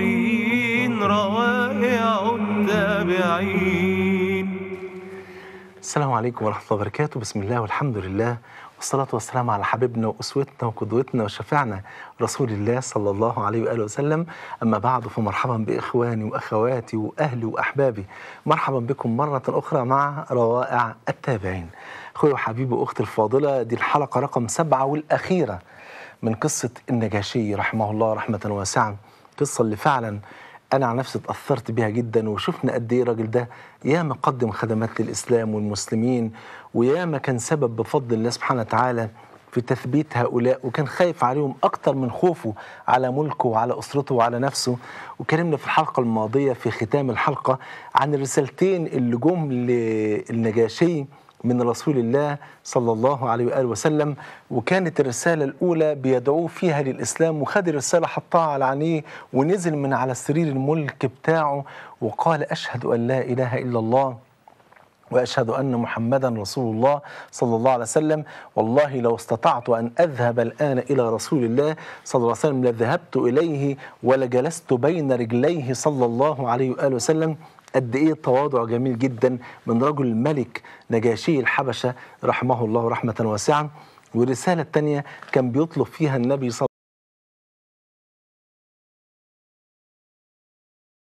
الطاهرين روائع التابعين السلام عليكم ورحمة الله وبركاته بسم الله والحمد لله والصلاة والسلام على حبيبنا وأسوتنا وقدوتنا وشفعنا رسول الله صلى الله عليه وآله وسلم أما بعد فمرحبا بإخواني وأخواتي وأهلي وأحبابي مرحبا بكم مرة أخرى مع روائع التابعين أخوي وحبيبي وأختي الفاضلة دي الحلقة رقم سبعة والأخيرة من قصة النجاشي رحمه الله رحمة واسعة القصه اللي فعلا انا على نفسي اتاثرت بيها جدا وشفنا قد ايه الراجل ده ياما قدم خدمات للاسلام والمسلمين وياما كان سبب بفضل الله سبحانه وتعالى في تثبيت هؤلاء وكان خايف عليهم اكثر من خوفه على ملكه وعلى أسرته وعلى نفسه وكلمنا في الحلقة الماضية في ختام الحلقة عن الرسالتين اللي جم للنجاشي من رسول الله صلى الله عليه وآله وسلم وكانت الرسالة الأولى بيدعوه فيها للإسلام وخد الرسالة حطها على عينيه ونزل من على سرير الملك بتاعه وقال أشهد أن لا إله إلا الله واشهد ان محمدا رسول الله صلى الله عليه وسلم والله لو استطعت ان اذهب الان الى رسول الله صلى الله عليه وسلم لذهبت اليه ولجلست بين رجليه صلى الله عليه واله وسلم قد ايه تواضع جميل جدا من رجل الملك نجاشي الحبشه رحمه الله رحمه واسعه والرساله الثانيه كان بيطلب فيها النبي صلى